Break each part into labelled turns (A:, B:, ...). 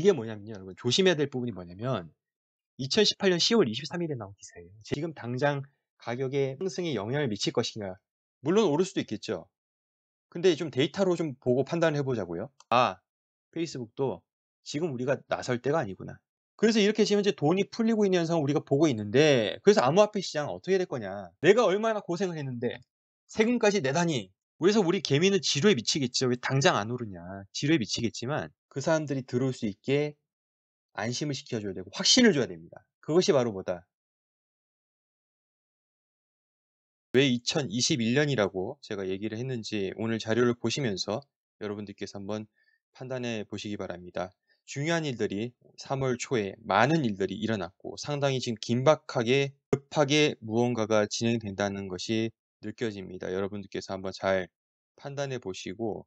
A: 이게 뭐냐면요. 여러분, 조심해야 될 부분이 뭐냐면 2018년 10월 23일에 나온 기사예요. 지금 당장 가격에 상승에 영향을 미칠 것인가? 물론 오를 수도 있겠죠. 근데 좀 데이터로 좀 보고 판단을 해보자고요. 아, 페이스북도 지금 우리가 나설 때가 아니구나. 그래서 이렇게 지금 이제 돈이 풀리고 있는 현상 우리가 보고 있는데, 그래서 암호화폐 시장 어떻게 될 거냐. 내가 얼마나 고생을 했는데, 세금까지 내다니. 그래서 우리 개미는 지루에 미치겠죠. 왜 당장 안 오르냐. 지루에 미치겠지만 그 사람들이 들어올 수 있게 안심을 시켜줘야 되고 확신을 줘야 됩니다. 그것이 바로 뭐다. 왜 2021년이라고 제가 얘기를 했는지 오늘 자료를 보시면서 여러분들께서 한번 판단해 보시기 바랍니다. 중요한 일들이 3월 초에 많은 일들이 일어났고 상당히 지금 긴박하게 급하게 무언가가 진행된다는 것이 느껴집니다. 여러분들께서 한번 잘 판단해 보시고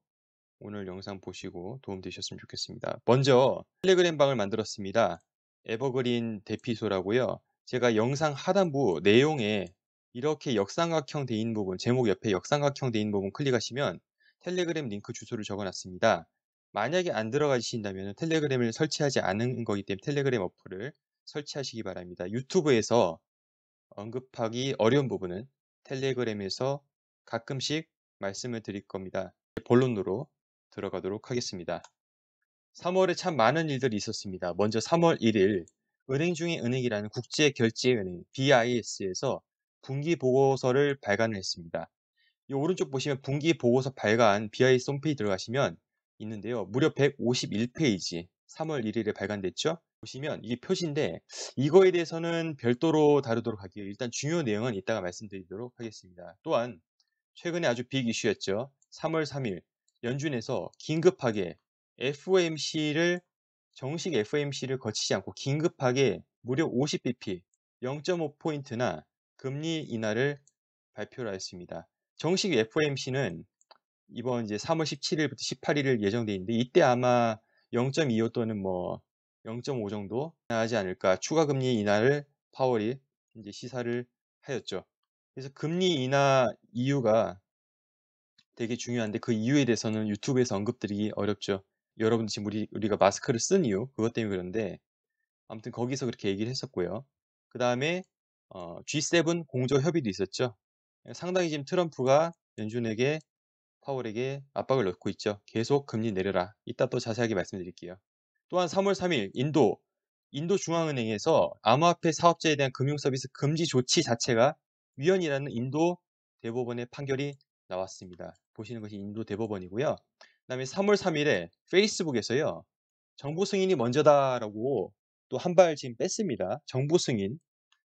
A: 오늘 영상 보시고 도움 되셨으면 좋겠습니다. 먼저 텔레그램 방을 만들었습니다. 에버그린 대피소라고요. 제가 영상 하단부 내용에 이렇게 역삼각형 대인 부분, 제목 옆에 역삼각형 대인 부분 클릭하시면 텔레그램 링크 주소를 적어놨습니다. 만약에 안 들어가신다면 텔레그램을 설치하지 않은 거기 때문에 텔레그램 어플을 설치하시기 바랍니다. 유튜브에서 언급하기 어려운 부분은 텔레그램에서 가끔씩 말씀을 드릴 겁니다. 본론으로 들어가도록 하겠습니다. 3월에 참 많은 일들이 있었습니다. 먼저 3월 1일 은행 중의 은행이라는 국제결제은행 BIS에서 분기보고서를 발간을 했습니다. 이 오른쪽 보시면 분기보고서 발간 BIS 홈페이지 들어가시면 있는데요. 무려 151페이지 3월 1일에 발간됐죠. 보시면 이게 표시인데 이거에 대해서는 별도로 다루도록 하기에 일단 중요 내용은 이따가 말씀드리도록 하겠습니다. 또한 최근에 아주 빅 이슈였죠. 3월 3일 연준에서 긴급하게 FOMC를 정식 FOMC를 거치지 않고 긴급하게 무려 50bp 0.5포인트나 금리 인하를 발표를 하였습니다. 정식 FOMC는 이번 이제 3월 17일부터 18일을 예정돼 있는데 이때 아마 0.25 또는 뭐 0.5 정도 하지 않을까 추가 금리 인하를 파월이 이제 시사를 하였죠. 그래서 금리 인하 이유가 되게 중요한데 그 이유에 대해서는 유튜브에서 언급드리기 어렵죠. 여러분들 지금 우리, 우리가 마스크를 쓴 이유 그것 때문에 그런데 아무튼 거기서 그렇게 얘기를 했었고요. 그 다음에 어, G7 공조 협의도 있었죠. 상당히 지금 트럼프가 연준에게 파월에게 압박을 넣고 있죠. 계속 금리 내려라. 이따 또 자세하게 말씀드릴게요. 또한 3월 3일 인도 인도 중앙은행에서 암호화폐 사업자에 대한 금융 서비스 금지 조치 자체가 위헌이라는 인도 대법원의 판결이 나왔습니다. 보시는 것이 인도 대법원이고요. 그다음에 3월 3일에 페이스북에서요. 정부 승인이 먼저다라고 또 한 발 지금 뺐습니다. 정부 승인.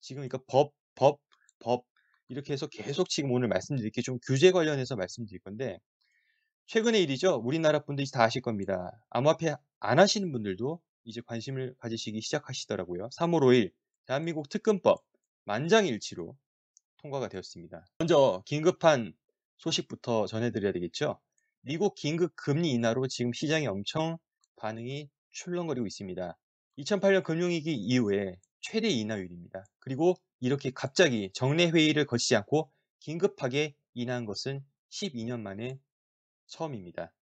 A: 지금 그러니까 법, 법, 법, 이렇게 해서 계속 지금 오늘 말씀드릴 게좀 규제 관련해서 말씀드릴 건데 최근의 일이죠. 우리나라 분들이 다 아실 겁니다. 암호화폐 안 하시는 분들도 이제 관심을 가지시기 시작하시더라고요. 3월 5일 대한민국 특검법 만장일치로 통과가 되었습니다. 먼저 긴급한 소식부터 전해드려야 되겠죠. 미국 긴급 금리 인하로 지금 시장이 엄청 반응이 출렁거리고 있습니다. 2008년 금융위기 이후에 최대 인하율입니다. 그리고 이렇게 갑자기 정례회의를 거치지 않고 긴급하게 인하한 것은 12년 만에 처음입니다.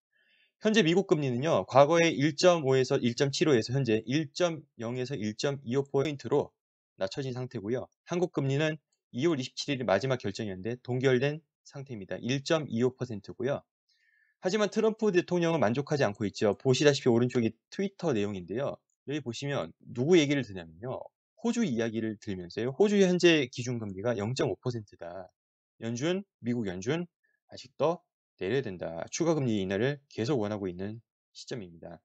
A: 현재 미국 금리는요, 과거에 1.5에서 1.75에서 현재 1.0에서 1.25포인트로 낮춰진 상태고요. 한국 금리는 2월 27일이 마지막 결정이었는데 동결된 상태입니다. 1.25%고요. 하지만 트럼프 대통령은 만족하지 않고 있죠. 보시다시피 오른쪽이 트위터 내용인데요. 여기 보시면 누구 얘기를 드냐면요. 호주 이야기를 들면서요. 호주의 현재 기준금리가 0.5%다. 연준, 미국 연준 아직 도 내려야 된다. 추가금리 인하를 계속 원하고 있는 시점입니다.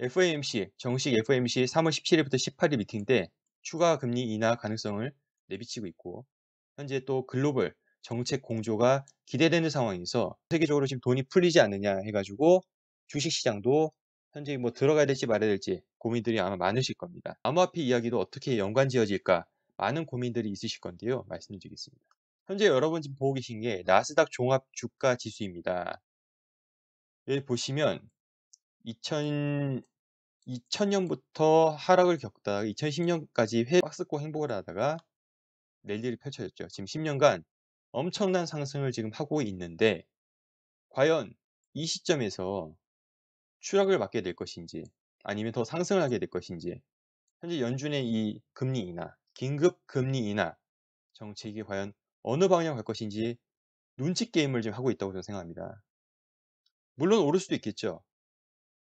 A: FOMC, 정식 FOMC 3월 17일부터 18일 미팅 때 추가 금리 인하 가능성을 내비치고 있고 현재 또 글로벌 정책 공조가 기대되는 상황에서 세계적으로 지금 돈이 풀리지 않느냐 해가지고 주식시장도 현재 뭐 들어가야 될지 말아야 될지 고민들이 아마 많으실 겁니다. 암호화폐 이야기도 어떻게 연관 지어질까 많은 고민들이 있으실 건데요. 말씀드리겠습니다. 현재 여러분 지금 보고 계신 게 나스닥 종합 주가 지수입니다. 여기 보시면 2000, 2000년부터 하락을 겪다가 2010년까지 회 박스코 행보를 하다가 랠리를 펼쳐졌죠. 지금 10년간 엄청난 상승을 지금 하고 있는데 과연 이 시점에서 추락을 맞게 될 것인지 아니면 더 상승을 하게 될 것인지 현재 연준의 이 금리 인하, 긴급 금리 인하 정책이 과연 어느 방향 갈 것인지 눈치 게임을 지금 하고 있다고 저는 생각합니다. 물론 오를 수도 있겠죠.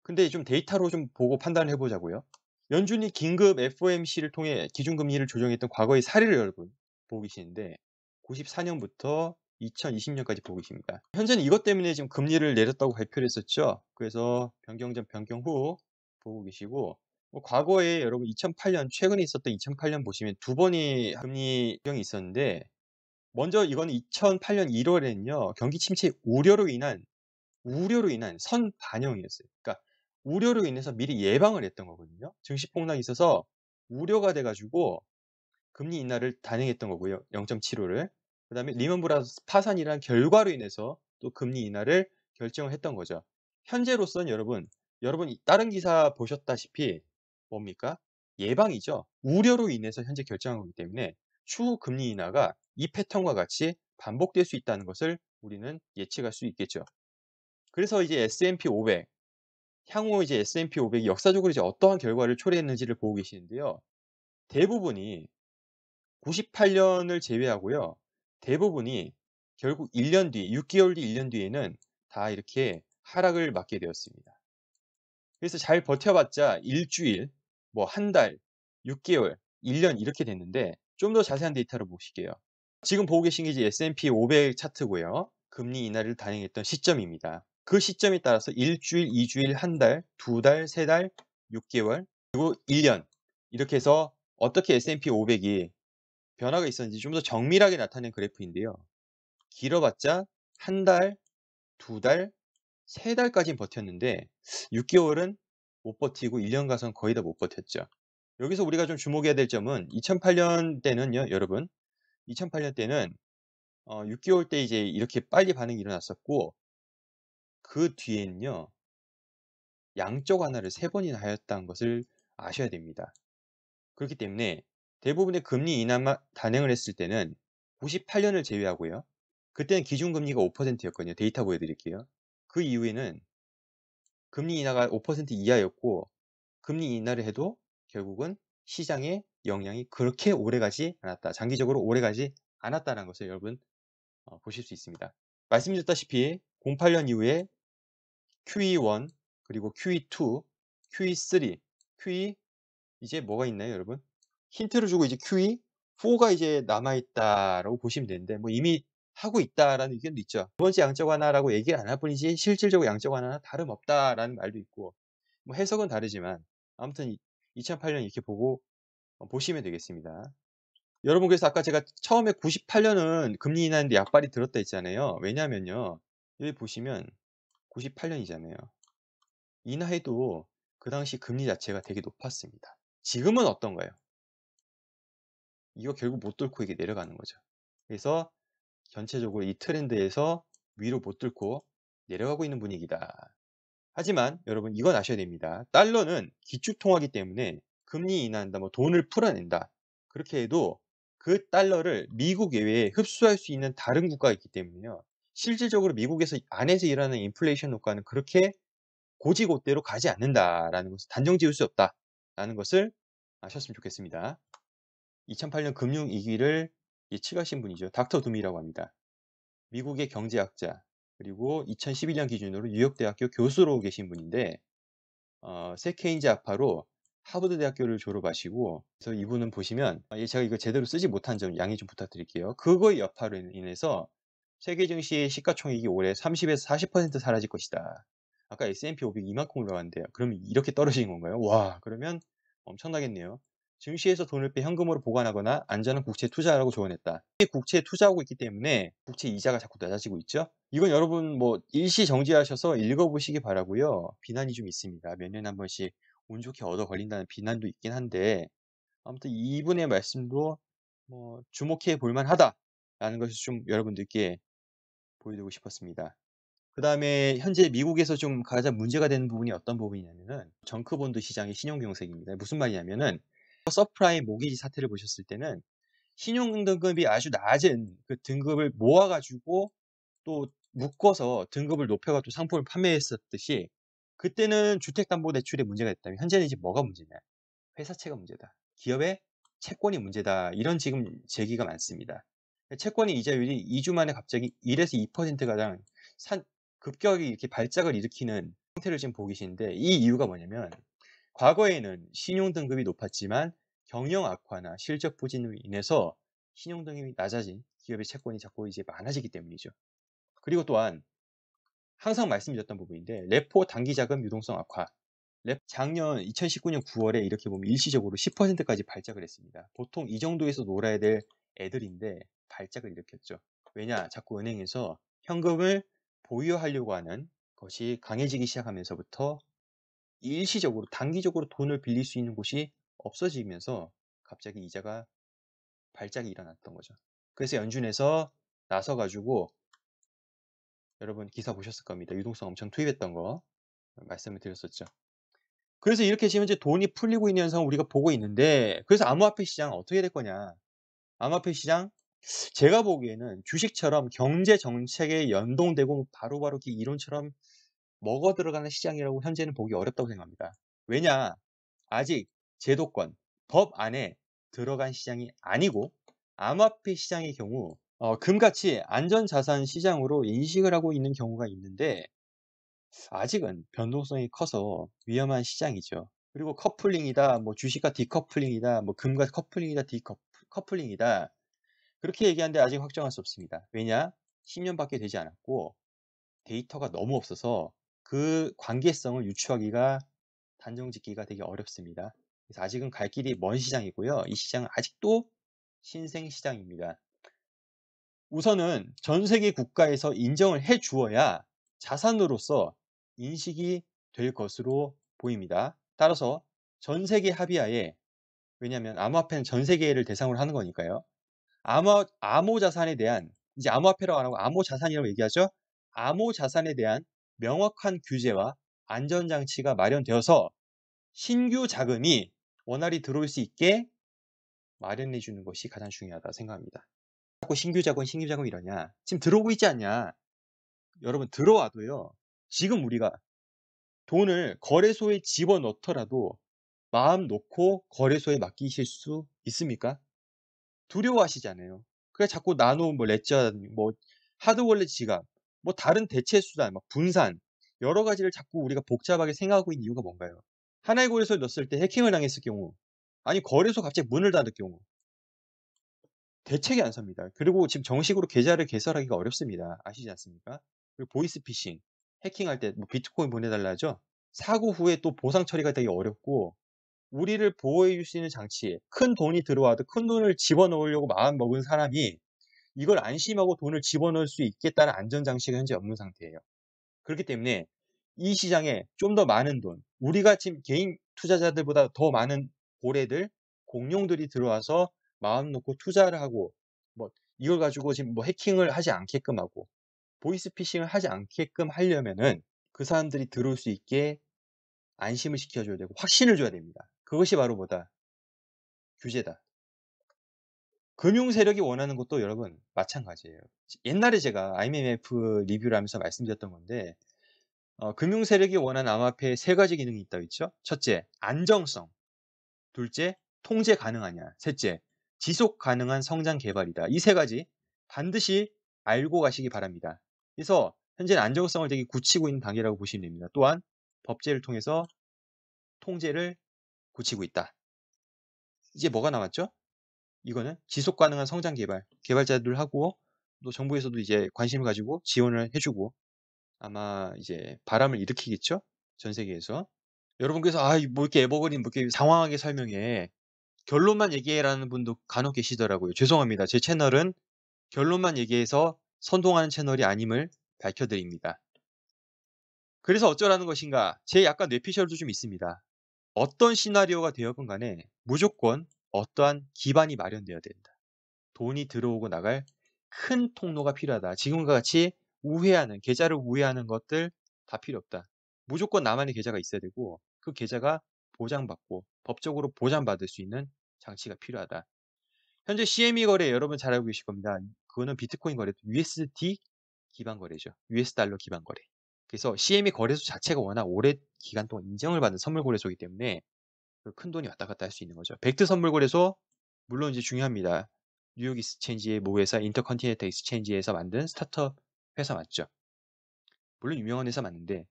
A: 근데 좀 데이터로 좀 보고 판단을 해보자고요. 연준이 긴급 FOMC를 통해 기준금리를 조정했던 과거의 사례를 여러분 보고 계시는데 94년부터 2020년까지 보고 계십니다. 현재는 이것 때문에 지금 금리를 내렸다고 발표를 했었죠. 그래서 변경 전 변경 후 보고 계시고 뭐 과거에 여러분 2008년 최근에 있었던 2008년 보시면 두 번이 금리 변경이 있었는데 먼저 이건 2008년 1월에는요 경기 침체 우려로 인한 우려로 인한 선 반영이었어요. 그러니까 우려로 인해서 미리 예방을 했던 거거든요. 증시 폭락이 있어서 우려가 돼가지고 금리 인하를 단행했던 거고요. 0.75를. 그 다음에 리먼 브라더스 파산이란 결과로 인해서 또 금리 인하를 결정을 했던 거죠. 현재로선 여러분, 여러분 다른 기사 보셨다시피 뭡니까? 예방이죠. 우려로 인해서 현재 결정한 거기 때문에 추후 금리 인하가 이 패턴과 같이 반복될 수 있다는 것을 우리는 예측할 수 있겠죠. 그래서 이제 S&P 500 향후 이제 S&P 500이 역사적으로 이제 어떠한 결과를 초래했는지를 보고 계시는데요. 대부분이 98년을 제외하고요. 대부분이 결국 1년 뒤, 6개월 뒤, 1년 뒤에는 다 이렇게 하락을 맞게 되었습니다. 그래서 잘 버텨봤자 일주일, 뭐 한 달, 6개월, 1년 이렇게 됐는데 좀 더 자세한 데이터를 보실게요. 지금 보고 계신 게 이제 S&P 500 차트고요. 금리 인하를 단행했던 시점입니다. 그 시점에 따라서 일주일, 이주일, 한 달, 두 달, 세 달, 6개월, 그리고 1년 이렇게 해서 어떻게 S&P 500이 변화가 있었는지 좀 더 정밀하게 나타낸 그래프인데요. 길어봤자 한 달, 두 달, 세달까지 버텼는데 6개월은 못 버티고 1년 가선 거의 다 못 버텼죠. 여기서 우리가 좀 주목해야 될 점은 2008년 때는요, 여러분. 2008년 때는 어, 6개월 때 이제 이렇게 빨리 반응이 일어났었고 그 뒤에는요. 양쪽하나를세 번이나 하였다는 것을 아셔야 됩니다. 그렇기 때문에 대부분의 금리 인하만 단행을 했을 때는 98년을 제외하고요. 그때는 기준금리가 5%였거든요. 데이터 보여드릴게요. 그 이후에는 금리 인하가 5% 이하였고 금리 인하를 해도 결국은 시장의 영향이 그렇게 오래가지 않았다. 장기적으로 오래가지 않았다는 것을 여러분 어, 보실 수 있습니다. 말씀드렸다시피 08년 이후에 QE1 그리고 QE2, QE3, QE 이제 뭐가 있나요 여러분? 힌트를 주고 이제 QE 4가 이제 남아있다라고 보시면 되는데 뭐 이미 하고 있다라는 의견도 있죠. 두 번째 양적 완화라고 얘기를 안 할 뿐이지 실질적으로 양적 완화나 다름없다라는 말도 있고 뭐 해석은 다르지만 아무튼 2008년 이렇게 보고 어, 보시면 되겠습니다. 여러분 그래서 아까 제가 처음에 98년은 금리 인하인데 약발이 들었다 했잖아요. 왜냐면요. 여기 보시면 98년이잖아요. 인하해도 그 당시 금리 자체가 되게 높았습니다. 지금은 어떤가요? 이거 결국 못 뚫고 이게 내려가는 거죠. 그래서 전체적으로 이 트렌드에서 위로 못 뚫고 내려가고 있는 분위기다. 하지만 여러분 이건 아셔야 됩니다. 달러는 기축통화기 때문에 금리 인하한다, 뭐 돈을 풀어낸다. 그렇게 해도 그 달러를 미국 외에 흡수할 수 있는 다른 국가가 있기 때문에요. 실질적으로 미국에서 안에서 일하는 인플레이션 효과는 그렇게 고지고대로 가지 않는다라는 것을 단정 지을 수 없다라는 것을 아셨으면 좋겠습니다. 2008년 금융위기를 예측하신 분이죠. 닥터 둠이라고 합니다. 미국의 경제학자 그리고 2011년 기준으로 뉴욕대학교 교수로 계신 분인데 어, 세케인즈 아파로 하버드 대학교를 졸업하시고 그래서 이분은 보시면 아, 예, 제가 이거 제대로 쓰지 못한 점 양해 좀 부탁드릴게요. 그거의 여파로 인해서 세계 증시의 시가총액이 올해 30에서 40% 사라질 것이다. 아까 S&P 500 이만큼 올라왔는데요. 그럼 이렇게 떨어지는 건가요? 와 그러면 엄청나겠네요. 증시에서 돈을 빼 현금으로 보관하거나 안전한 국채 투자라고 조언했다. 이게 국채에 투자하고 있기 때문에 국채 이자가 자꾸 낮아지고 있죠. 이건 여러분 뭐 일시 정지하셔서 읽어보시기 바라고요. 비난이 좀 있습니다. 몇 년한 번씩 운 좋게 얻어 걸린다는 비난도 있긴 한데 아무튼 이분의 말씀도 뭐 주목해 볼만하다라는 것을 좀 여러분들께 보여드리고 싶었습니다. 그 다음에 현재 미국에서 좀 가장 문제가 되는 부분이 어떤 부분이냐면은 정크본드 시장의 신용경색입니다. 무슨 말이냐면은 서프라임 모기지 사태를 보셨을 때는 신용 등급이 아주 낮은 그 등급을 모아가지고 또 묶어서 등급을 높여가지고 상품을 판매했었듯이 그때는 주택담보대출의 문제가 있다면 현재는 이제 뭐가 문제냐? 회사채가 문제다. 기업의 채권이 문제다. 이런 지금 제기가 많습니다. 채권이 이자율이 2주 만에 갑자기 1에서 2%가량 급격히 이렇게 발작을 일으키는 상태를 지금 보고 계시는데 이 이유가 뭐냐면 과거에는 신용 등급이 높았지만 경영 악화나 실적 부진으로 인해서 신용 등급이 낮아진 기업의 채권이 자꾸 이제 많아지기 때문이죠. 그리고 또한 항상 말씀드렸던 부분인데 레포 단기 자금 유동성 악화. 작년 2019년 9월에 이렇게 보면 일시적으로 10%까지 발작을 했습니다. 보통 이 정도에서 놀아야 될 애들인데 발작을 일으켰죠. 왜냐? 자꾸 은행에서 현금을 보유하려고 하는 것이 강해지기 시작하면서부터 일시적으로 단기적으로 돈을 빌릴 수 있는 곳이 없어지면서 갑자기 이자가 발작이 일어났던 거죠. 그래서 연준에서 나서 가지고 여러분 기사 보셨을 겁니다. 유동성 엄청 투입했던 거 말씀을 드렸었죠. 그래서 이렇게 지금 이제 돈이 풀리고 있는 현상 우리가 보고 있는데 그래서 암호화폐 시장 어떻게 될 거냐? 암호화폐 시장 제가 보기에는 주식처럼 경제 정책에 연동되고 바로바로 바로 이론처럼 먹어 들어가는 시장이라고 현재는 보기 어렵다고 생각합니다. 왜냐? 아직 제도권, 법 안에 들어간 시장이 아니고 암호화폐 시장의 경우 어, 금같이 안전자산 시장으로 인식을 하고 있는 경우가 있는데 아직은 변동성이 커서 위험한 시장이죠. 그리고 커플링이다, 뭐 주식과 디커플링이다, 뭐 금과 커플링이다, 디커플링이다 그렇게 얘기하는데 아직 확정할 수 없습니다. 왜냐? 10년밖에 되지 않았고 데이터가 너무 없어서 그 관계성을 유추하기가 단정짓기가 되게 어렵습니다. 그래서 아직은 갈 길이 먼 시장이고요. 이 시장은 아직도 신생 시장입니다. 우선은 전 세계 국가에서 인정을 해 주어야 자산으로서 인식이 될 것으로 보입니다. 따라서 전 세계 합의하에 왜냐하면 암호화폐는 전 세계를 대상으로 하는 거니까요. 암호 암호 자산에 대한 이제 암호화폐라고 안 하고 암호 자산이라고 얘기하죠. 암호 자산에 대한 명확한 규제와 안전장치가 마련되어서 신규 자금이 원활히 들어올 수 있게 마련해 주는 것이 가장 중요하다 생각합니다. 자꾸 신규 자금, 신규 자금 이러냐? 지금 들어오고 있지 않냐? 여러분 들어와도요. 지금 우리가 돈을 거래소에 집어넣더라도 마음 놓고 거래소에 맡기실 수 있습니까? 두려워하시잖아요. 그래 자꾸 나노 뭐 레저 뭐 하드월렛 지갑 뭐 다른 대체 수단, 막 분산 여러 가지를 자꾸 우리가 복잡하게 생각하고 있는 이유가 뭔가요? 하나의 거래소에 넣었을 때 해킹을 당했을 경우, 아니 거래소 갑자기 문을 닫을 경우 대책이 안 섭니다. 그리고 지금 정식으로 계좌를 개설하기가 어렵습니다. 아시지 않습니까? 그리고 보이스피싱, 해킹할 때뭐 비트코인 보내달라 하죠? 사고 후에 또 보상 처리가 되게 어렵고 우리를 보호해 줄수 있는 장치에 큰 돈이 들어와도 큰 돈을 집어넣으려고 마음 먹은 사람이 이걸 안심하고 돈을 집어넣을 수 있겠다는 안전장치가 현재 없는 상태예요. 그렇기 때문에 이 시장에 좀 더 많은 돈, 우리가 지금 개인 투자자들보다 더 많은 고래들, 공룡들이 들어와서 마음 놓고 투자를 하고 뭐 이걸 가지고 지금 뭐 해킹을 하지 않게끔 하고 보이스피싱을 하지 않게끔 하려면은 그 사람들이 들어올 수 있게 안심을 시켜줘야 되고 확신을 줘야 됩니다. 그것이 바로 뭐다? 규제다. 금융 세력이 원하는 것도 여러분 마찬가지예요. 옛날에 제가 IMF 리뷰를 하면서 말씀드렸던 건데 어, 금융 세력이 원하는 암호화폐의 세 가지 기능이 있다고 했죠. 첫째, 안정성. 둘째, 통제 가능하냐. 셋째, 지속 가능한 성장 개발이다. 이 세 가지 반드시 알고 가시기 바랍니다. 그래서 현재는 안정성을 되게 굳히고 있는 단계라고 보시면 됩니다. 또한 법제를 통해서 통제를 굳히고 있다. 이제 뭐가 남았죠? 이거는 지속 가능한 성장 개발, 개발자들하고 또 정부에서도 이제 관심을 가지고 지원을 해주고 아마 이제 바람을 일으키겠죠? 전 세계에서. 여러분께서 아, 뭐 이렇게 에버그린 뭐 이렇게 상황하게 설명해. 결론만 얘기해라는 분도 간혹 계시더라고요. 죄송합니다. 제 채널은 결론만 얘기해서 선동하는 채널이 아님을 밝혀드립니다. 그래서 어쩌라는 것인가? 제 약간 뇌피셜도 좀 있습니다. 어떤 시나리오가 되었건 간에 무조건 어떠한 기반이 마련되어야 된다. 돈이 들어오고 나갈 큰 통로가 필요하다. 지금과 같이 우회하는 계좌를 우회하는 것들 다 필요 없다. 무조건 나만의 계좌가 있어야 되고 그 계좌가 보장받고 법적으로 보장받을 수 있는 장치가 필요하다. 현재 CME 거래 여러분 잘 알고 계실 겁니다. 그거는 비트코인 거래, USD 기반 거래죠. US 달러 기반 거래. 그래서 CME 거래소 자체가 워낙 오랫 기간 동안 인정을 받은 선물 거래소이기 때문에 그 큰 돈이 왔다 갔다 할 수 있는 거죠. 벡트 선물거래소 물론 이제 중요합니다. 뉴욕 익스체인지의 모 회사 인터컨티넨탈 익스체인지에서 만든 스타트업 회사 맞죠. 물론 유명한 회사 맞는데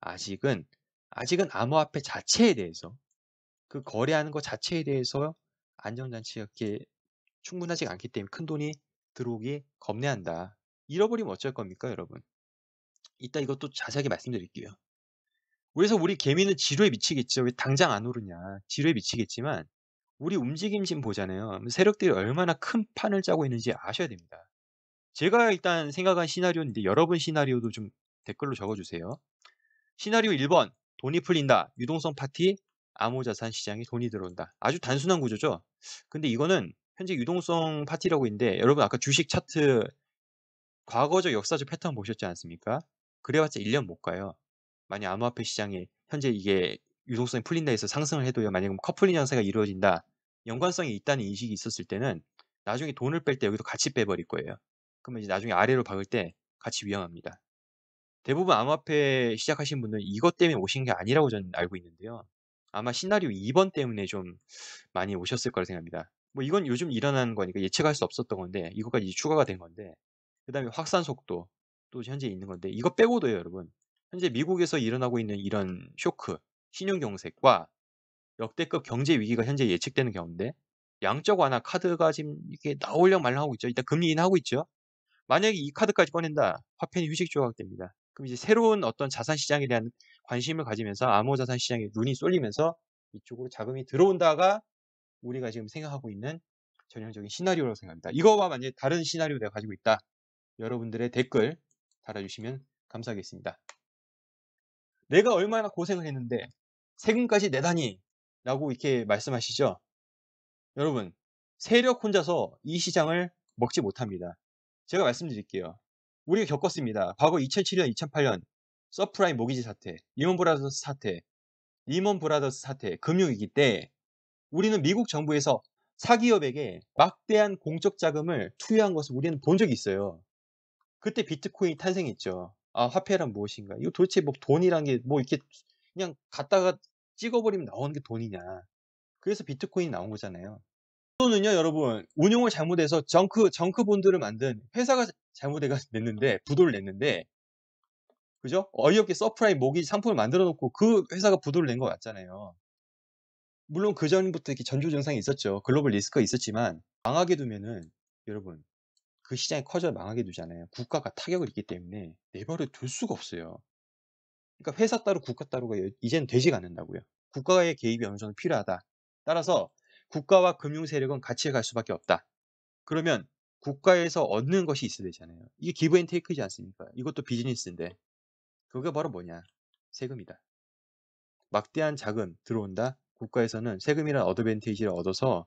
A: 아직은 아직은 암호화폐 자체에 대해서 그 거래하는 것 자체에 대해서 안정장치가 그렇게 충분하지 않기 때문에 큰 돈이 들어오기 겁내한다. 잃어버리면 어쩔 겁니까, 여러분? 이따 이것도 자세하게 말씀드릴게요. 그래서 우리 개미는 지루에 미치겠죠. 왜 당장 안 오르냐. 지루에 미치겠지만 우리 움직임심 보잖아요. 세력들이 얼마나 큰 판을 짜고 있는지 아셔야 됩니다. 제가 일단 생각한 시나리오인데 여러분 시나리오도 좀 댓글로 적어주세요. 시나리오 1번 돈이 풀린다. 유동성 파티 암호자산 시장에 돈이 들어온다. 아주 단순한 구조죠. 근데 이거는 현재 유동성 파티라고 있는데 여러분 아까 주식 차트 과거적 역사적 패턴 보셨지 않습니까? 그래봤자 1년 못 가요. 만약 암호화폐 시장에 현재 이게 유동성이 풀린다 해서 상승을 해도요. 만약 커플링 현세가 이루어진다. 연관성이 있다는 인식이 있었을 때는 나중에 돈을 뺄 때 여기도 같이 빼버릴 거예요. 그러면 이제 나중에 아래로 박을 때 같이 위험합니다. 대부분 암호화폐 시작하신 분들 이것 때문에 오신 게 아니라고 저는 알고 있는데요. 아마 시나리오 2번 때문에 좀 많이 오셨을 거라 생각합니다. 뭐 이건 요즘 일어나는 거니까 예측할 수 없었던 건데 이것까지 추가가 된 건데 그 다음에 확산 속도 또 현재 있는 건데 이거 빼고도요 여러분 현재 미국에서 일어나고 있는 이런 쇼크, 신용경색과 역대급 경제 위기가 현재 예측되는 경우인데 양적 완화 카드가 지금 이렇게 나오려고 말라 하고 있죠. 일단 금리 인하하고 있죠. 만약에 이 카드까지 꺼낸다, 화폐는 휴식 조각됩니다. 그럼 이제 새로운 어떤 자산 시장에 대한 관심을 가지면서 암호 자산 시장에 눈이 쏠리면서 이쪽으로 자금이 들어온다가 우리가 지금 생각하고 있는 전형적인 시나리오라고 생각합니다. 이거와 만약 에 다른 시나리오 내가 가지고 있다. 여러분들의 댓글 달아주시면 감사하겠습니다. 내가 얼마나 고생을 했는데 세금까지 내다니 라고 이렇게 말씀하시죠. 여러분, 세력 혼자서 이 시장을 먹지 못합니다. 제가 말씀드릴게요. 우리가 겪었습니다. 과거 2007년, 2008년 서프라임 모기지 사태, 리먼 브라더스 사태, 리먼 브라더스 사태, 금융위기 때 우리는 미국 정부에서 사기업에게 막대한 공적 자금을 투여한 것을 우리는 본 적이 있어요. 그때 비트코인이 탄생했죠. 아, 화폐란 무엇인가? 이거 도대체 뭐 돈이란 게 뭐 이렇게 그냥 갖다가 찍어버리면 나오는 게 돈이냐? 그래서 비트코인이 나온 거잖아요. 또는요, 여러분 운용을 잘못해서 정크 정크 본드를 만든 회사가 잘못해가 냈는데 부도를 냈는데 그죠? 어이없게 서프라임 모기 상품을 만들어 놓고 그 회사가 부도를 낸 거 같잖아요. 물론 그 전부터 이렇게 전조 증상이 있었죠. 글로벌 리스크가 있었지만 망하게 두면은 여러분 그 시장이 커져 망하게 두잖아요. 국가가 타격을 입기 때문에 내버려 둘 수가 없어요. 그러니까 회사 따로 국가 따로가 이젠 되지가 않는다고요. 국가의 개입이 어느 정도 필요하다. 따라서 국가와 금융 세력은 같이 갈 수밖에 없다. 그러면 국가에서 얻는 것이 있어야 되잖아요. 이게 기브 앤 테이크지 않습니까? 이것도 비즈니스인데. 그게 바로 뭐냐? 세금이다. 막대한 자금 들어온다. 국가에서는 세금이란 어드밴이지를 얻어서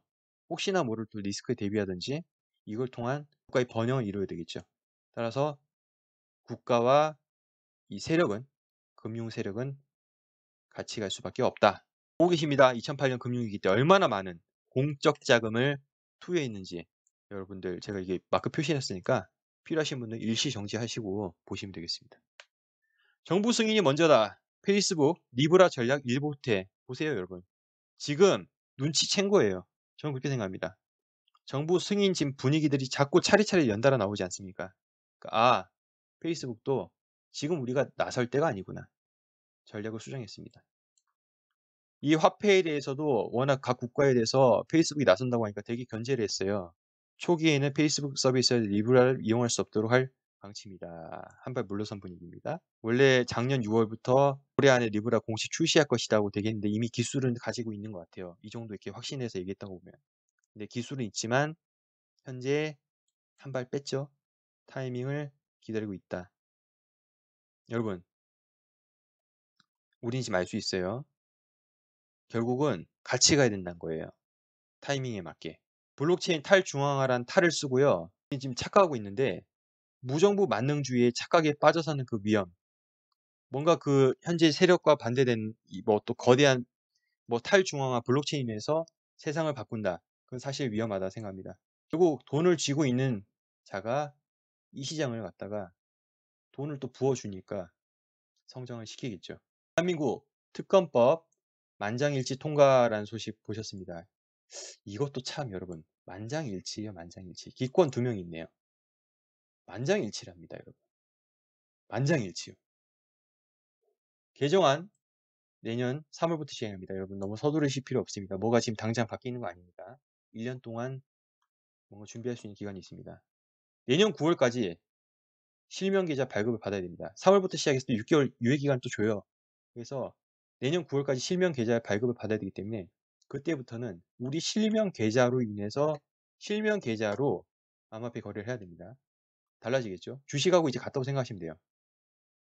A: 혹시나 모를 또 리스크에 대비하든지 이걸 통한 국가의 번영을 이루어야 되겠죠. 따라서 국가와 이 세력은 금융 세력은 같이 갈 수밖에 없다. 보고 계십니다. 2008년 금융위기 때 얼마나 많은 공적 자금을 투여했는지 여러분들 제가 이게 마크 표시했으니까 필요하신 분은 일시 정지하시고 보시면 되겠습니다. 정부 승인이 먼저다. 페이스북 리브라 전략 일보태 보세요 여러분. 지금 눈치챈 거예요. 저는 그렇게 생각합니다. 정부 승인 진 분위기들이 자꾸 차례차례 연달아 나오지 않습니까? 그러니까 아, 페이스북도 지금 우리가 나설 때가 아니구나. 전략을 수정했습니다. 이 화폐에 대해서도 워낙 각 국가에 대해서 페이스북이 나선다고 하니까 되게 견제를 했어요. 초기에는 페이스북 서비스의 리브라를 이용할 수 없도록 할 방침이다. 한발 물러선 분위기입니다. 원래 작년 6월부터 올해 안에 리브라 공식 출시할 것이라고 되겠는데 이미 기술은 가지고 있는 것 같아요. 이 정도 이렇게 확신해서 얘기했다고 보면. 근데 네, 기술은 있지만 현재 한 발 뺐죠. 타이밍을 기다리고 있다. 여러분, 우린 지금 알 수 있어요. 결국은 같이 가야 된다는 거예요. 타이밍에 맞게. 블록체인 탈중앙화란 탈을 쓰고요. 지금 착각하고 있는데 무정부 만능주의의 착각에 빠져 사는 그 위험. 뭔가 그 현재 세력과 반대된 뭐 또 거대한 뭐 탈중앙화 블록체인에서 세상을 바꾼다. 그건 사실 위험하다 생각합니다. 결국 돈을 쥐고 있는 자가 이 시장을 갖다가 돈을 또 부어주니까 성장을 시키겠죠. 대한민국 특검법 만장일치 통과라는 소식 보셨습니다. 이것도 참 여러분 만장일치예요 만장일치 기권 두 명 있네요 만장일치랍니다 여러분 만장일치요 개정안 내년 3월부터 시행합니다 여러분 너무 서두르실 필요 없습니다 뭐가 지금 당장 바뀌는 거 아닙니다 1년 동안 뭔가 준비할 수 있는 기간이 있습니다. 내년 9월까지 실명 계좌 발급을 받아야 됩니다. 3월부터 시작해서 6개월 유예 기간 또 줘요. 그래서 내년 9월까지 실명 계좌 발급을 받아야 되기 때문에 그때부터는 우리 실명 계좌로 인해서 실명 계좌로 암호화폐 거래를 해야 됩니다. 달라지겠죠? 주식하고 이제 같다고 생각하시면 돼요.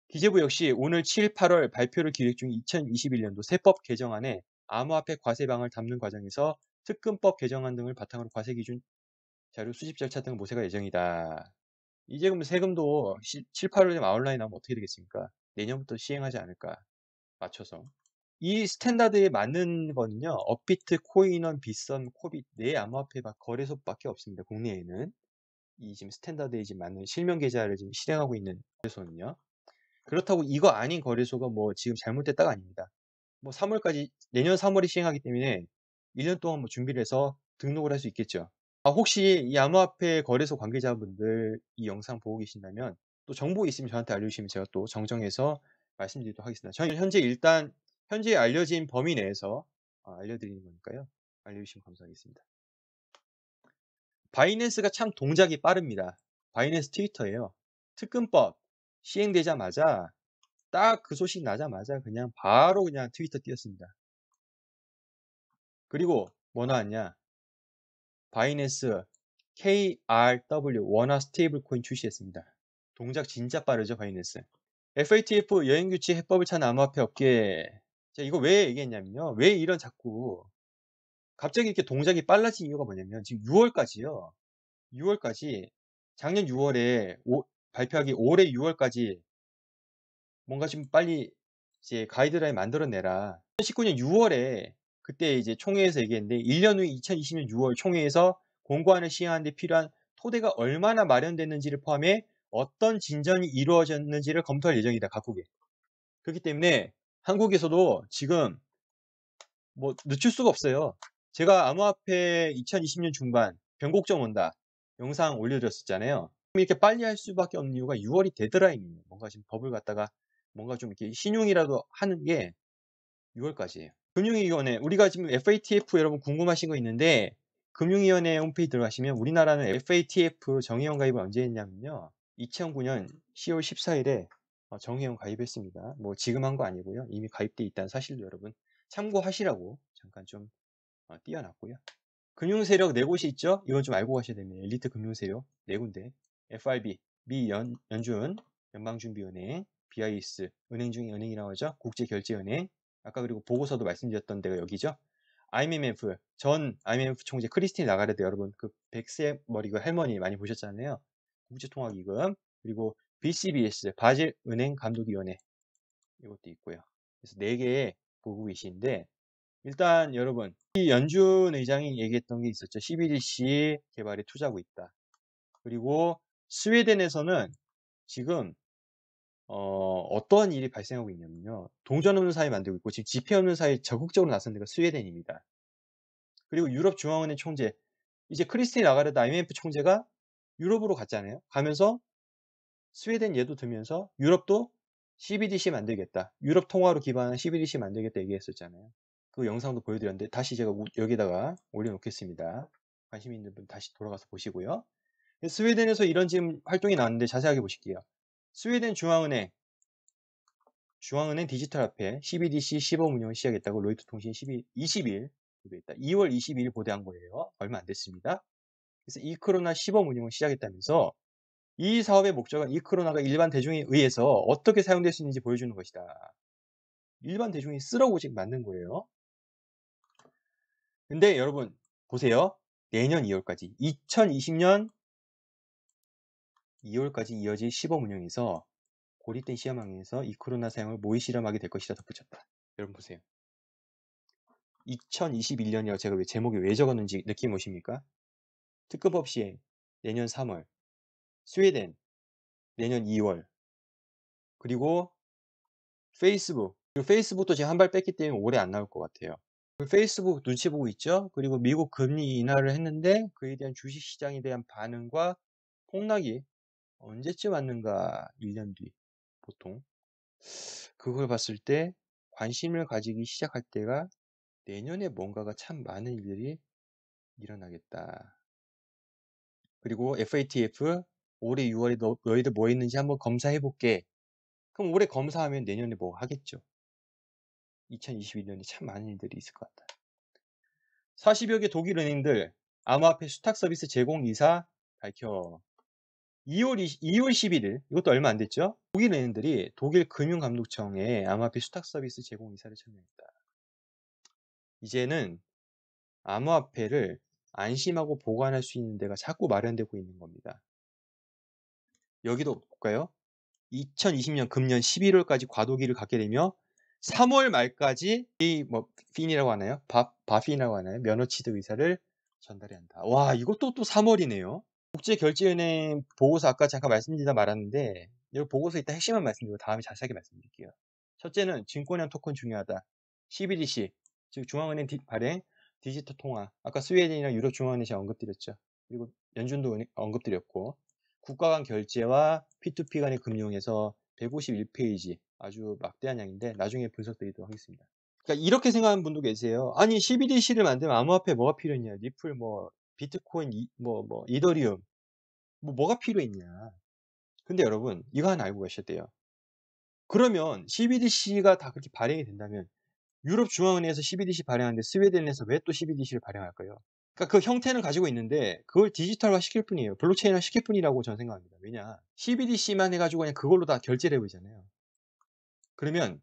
A: 기재부 역시 오늘 7, 8월 발표를 기획 중 2021년도 세법 개정안에 암호화폐 과세방을 담는 과정에서 특금법 개정안 등을 바탕으로 과세 기준 자료 수집 절차 등 모색할 예정이다. 이제 그럼 세금도 7, 8월에 아웃라인 나오면 어떻게 되겠습니까? 내년부터 시행하지 않을까 맞춰서 이 스탠다드에 맞는 거는요 업비트, 코인원, 비썸, 코빗 네 암호화폐 거래소밖에 없습니다 국내에는 이 지금 스탠다드에 지금 맞는 실명 계좌를 지금 실행하고 있는 거래소는요 그렇다고 이거 아닌 거래소가 뭐 지금 잘못됐다가 아닙니다 뭐 3월까지 내년 3월에 시행하기 때문에 1년 동안 뭐 준비를 해서 등록을 할 수 있겠죠. 아, 혹시 이 암호화폐 거래소 관계자분들 이 영상 보고 계신다면 또 정보 있으면 저한테 알려주시면 제가 또 정정해서 말씀드리도록 하겠습니다. 저는 현재 일단 현재 알려진 범위 내에서 아, 알려드리는 거니까요. 알려주시면 감사하겠습니다. 바이낸스가 참 동작이 빠릅니다. 바이낸스 트위터예요. 특근법 시행되자마자 딱 그 소식 나자마자 그냥 바로 그냥 트위터 뛰었습니다. 그리고 뭐 나왔냐? 바이낸스 KRW 원화 스테이블 코인 출시했습니다. 동작 진짜 빠르죠, 바이낸스. FATF 여행규칙 해법을 찾는 암호화폐 업계. 자, 이거 왜 얘기했냐면요. 왜 이런 자꾸 갑자기 이렇게 동작이 빨라진 이유가 뭐냐면 지금 6월까지요. 6월까지 작년 6월에 오, 발표하기 올해 6월까지 뭔가 좀 빨리 이제 가이드라인 만들어내라. 2019년 6월에 그때 이제 총회에서 얘기했는데 1년 후 2020년 6월 총회에서 공고안을 시행하는데 필요한 토대가 얼마나 마련됐는지를 포함해 어떤 진전이 이루어졌는지를 검토할 예정이다 각국에 그렇기 때문에 한국에서도 지금 뭐 늦출 수가 없어요 제가 암호화폐 2020년 중반 변곡점 온다 영상 올려드렸었잖아요 이렇게 빨리 할 수밖에 없는 이유가 6월이 데드라인이에요 뭔가 지금 법을 갖다가 뭔가 좀 이렇게 신용이라도 하는 게 6월까지예요 금융위원회 우리가 지금 FATF 여러분 궁금하신 거 있는데 금융위원회 홈페이지 들어가시면 우리나라는 FATF 정회원 가입을 언제 했냐면요 2009년 10월 14일에 정회원 가입했습니다 뭐 지금 한 거 아니고요 이미 가입돼 있다는 사실도 여러분 참고하시라고 잠깐 좀 어, 띄어놨고요 금융세력 네 곳이 있죠 이건 좀 알고 가셔야 됩니다 엘리트 금융세력 네 군데 FIB, 미 연, 연준, 연방준비은행, BIS, 은행 중에 은행이라고 하죠 국제결제은행, 아까 그리고 보고서도 말씀드렸던 데가 여기죠. IMF, 전 IMF 총재 크리스틴 나가르드 여러분 그 백색 머리 그 할머니 많이 보셨잖아요. 국제통화기금 그리고 BCBS 바질 은행 감독위원회 이것도 있고요. 그래서 네개 보고 계신데 일단 여러분 이 연준 의장이 얘기했던 게 있었죠. CBDC 개발에 투자하고 있다. 그리고 스웨덴에서는 지금 어, 어떠한 일이 발생하고 있냐면요. 동전 없는 사회 만들고 있고 지금 지폐 없는 사회 적극적으로 나선 데가 스웨덴입니다. 그리고 유럽 중앙은행 총재 이제 크리스티 라가르드 IMF 총재가 유럽으로 갔잖아요. 가면서 스웨덴 얘도 들면서 유럽도 CBDC 만들겠다. 유럽 통화로 기반한 CBDC 만들겠다 얘기했었잖아요. 그 영상도 보여드렸는데 다시 제가 여기다가 올려놓겠습니다. 관심 있는 분 다시 돌아가서 보시고요. 스웨덴에서 이런 지금 활동이 나왔는데 자세하게 보실게요. 스웨덴 중앙은행 중앙은행 디지털 화폐 CBDC 시범 운영을 시작했다고 로이터 통신 12, 20일 2월 22일 보도한 거예요. 얼마 안 됐습니다. 그래서 이크로나 시범 운영을 시작했다면서 이 사업의 목적은 이크로나가 일반 대중에 의해서 어떻게 사용될 수 있는지 보여주는 것이다. 일반 대중이 쓰라고 지금 만든 거예요. 근데 여러분 보세요. 내년 2월까지 2020년 2월까지 이어질 시범 운영에서 고립된 시험망에서 이 코로나 사용을 모의 실험하게 될 것이라 덧붙였다. 여러분 보세요. 2021년이요. 제가 왜 제목에 왜 적었는지 느낌 오십니까? 특급 없이 내년 3월, 스웨덴 내년 2월, 그리고 페이스북. 그리고 페이스북도 지금 한발 뺐기 때문에 오래 안 나올 것 같아요. 페이스북 눈치 보고 있죠. 그리고 미국 금리 인하를 했는데 그에 대한 주식 시장에 대한 반응과 폭락이 언제쯤 왔는가 1년 뒤 보통 그걸 봤을 때 관심을 가지기 시작할 때가 내년에 뭔가가 참 많은 일들이 일어나겠다. 그리고 FATF 올해 6월에 너, 너희들 뭐 했는지 한번 검사해 볼게. 그럼 올해 검사하면 내년에 뭐 하겠죠. 2021년에 참 많은 일들이 있을 것 같다. 40여 개 독일 은행들 암호화폐 수탁 서비스 제공 이사 밝혀 2월, 20, 2월 11일 이것도 얼마 안 됐죠? 독일 레인들이 독일 금융감독청에 암호화폐 수탁 서비스 제공 이사를 천명했다 이제는 암호화폐를 안심하고 보관할 수 있는 데가 자꾸 마련되고 있는 겁니다. 여기도 볼까요? 2020년 금년 11월까지 과도기를 갖게 되며 3월 말까지 이뭐 핀이라고 하나요? 바, 바핀이라고 하나요? 면허취득 의사를 전달해야 한다. 와 이것도 또 3월이네요. 국제결제은행 보고서 아까 잠깐 말씀드리다 말았는데 이 보고서 이따 핵심만 말씀드리고 다음에 자세하게 말씀드릴게요. 첫째는 증권형 토큰 중요하다. CBDC 즉 중앙은행 디, 발행 디지털 통화 아까 스웨덴이나 유럽 중앙은행 제 언급드렸죠. 그리고 연준도 언급드렸고 국가 간 결제와 P2P 간의 금융에서 151페이지 아주 막대한 양인데 나중에 분석드리도록 하겠습니다. 그러니까 이렇게 생각하는 분도 계세요. 아니 CBDC를 만들면 암호화폐 뭐가 필요했냐? 리플 뭐 비트코인, 뭐, 뭐, 이더리움, 뭐, 뭐가 필요했냐. 근데 여러분, 이거 하나 알고 계셔야 돼요. 그러면 CBDC가 다 그렇게 발행이 된다면 유럽 중앙은행에서 CBDC 발행하는데 스웨덴에서 왜 또 CBDC를 발행할까요? 그러니까 그 형태는 가지고 있는데 그걸 디지털화 시킬 뿐이에요. 블록체인화 시킬 뿐이라고 저는 생각합니다. 왜냐? CBDC만 해가지고 그냥 그걸로 다 결제를 해버리잖아요. 그러면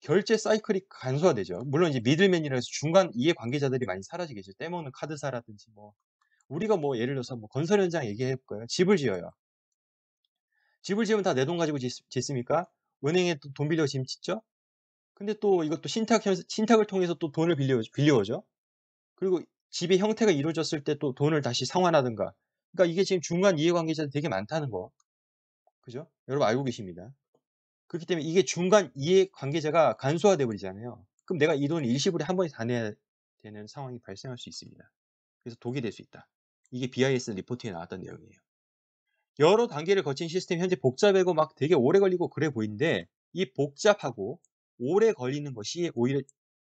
A: 결제 사이클이 간소화되죠. 물론 이제 미들맨이라 서 중간 이해 관계자들이 많이 사라지겠죠. 떼먹는 카드사라든지 뭐 우리가 뭐 예를 들어서 뭐 건설 현장 얘기해 볼까요? 집을 지어요. 집을 지으면 다 내 돈 가지고 짓, 습니까 은행에 돈 빌려 지금 짓죠? 근데 또 이것도 신탁, 신탁을 통해서 또 돈을 빌려, 빌려오죠? 그리고 집의 형태가 이루어졌을 때 또 돈을 다시 상환하든가. 그러니까 이게 지금 중간 이해관계자들 되게 많다는 거. 그죠? 여러분 알고 계십니다. 그렇기 때문에 이게 중간 이해관계자가 간소화돼 버리잖아요. 그럼 내가 이 돈을 일시불에 한 번에 다 내야 되는 상황이 발생할 수 있습니다. 그래서 독이 될 수 있다. 이게 BIS 리포트에 나왔던 내용이에요. 여러 단계를 거친 시스템이 현재 복잡하고 막 되게 오래 걸리고 그래 보이는데 이 복잡하고 오래 걸리는 것이 오히려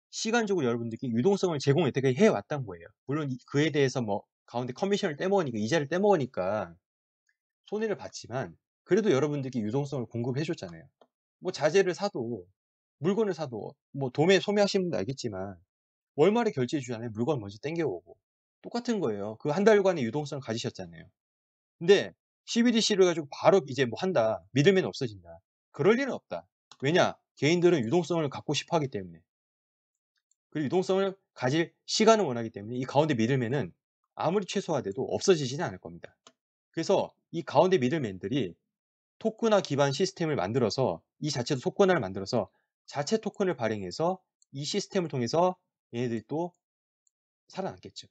A: 시간적으로 여러분들께 유동성을 제공 했다고 해왔던 거예요. 물론 그에 대해서 뭐 가운데 커미션을 떼먹으니까 이자를 떼먹으니까 손해를 봤지만 그래도 여러분들께 유동성을 공급해줬잖아요. 뭐 자재를 사도 물건을 사도 뭐 도매 소매하시는 분도 알겠지만 월말에 결제해 주잖아요. 물건 먼저 땡겨오고 똑같은 거예요. 그 한 달간의 유동성을 가지셨잖아요. 근데 CBDC를 가지고 바로 이제 뭐 한다. 믿으면 없어진다. 그럴 일은 없다. 왜냐? 개인들은 유동성을 갖고 싶어 하기 때문에. 그리고 유동성을 가질 시간을 원하기 때문에 이 가운데 믿으면은 아무리 최소화돼도 없어지지는 않을 겁니다. 그래서 이 가운데 믿들맨들이토크나 기반 시스템을 만들어서 이 자체도 토큰화를 만들어서 자체 토큰을 발행해서 이 시스템을 통해서 얘네들이 또 살아남겠죠.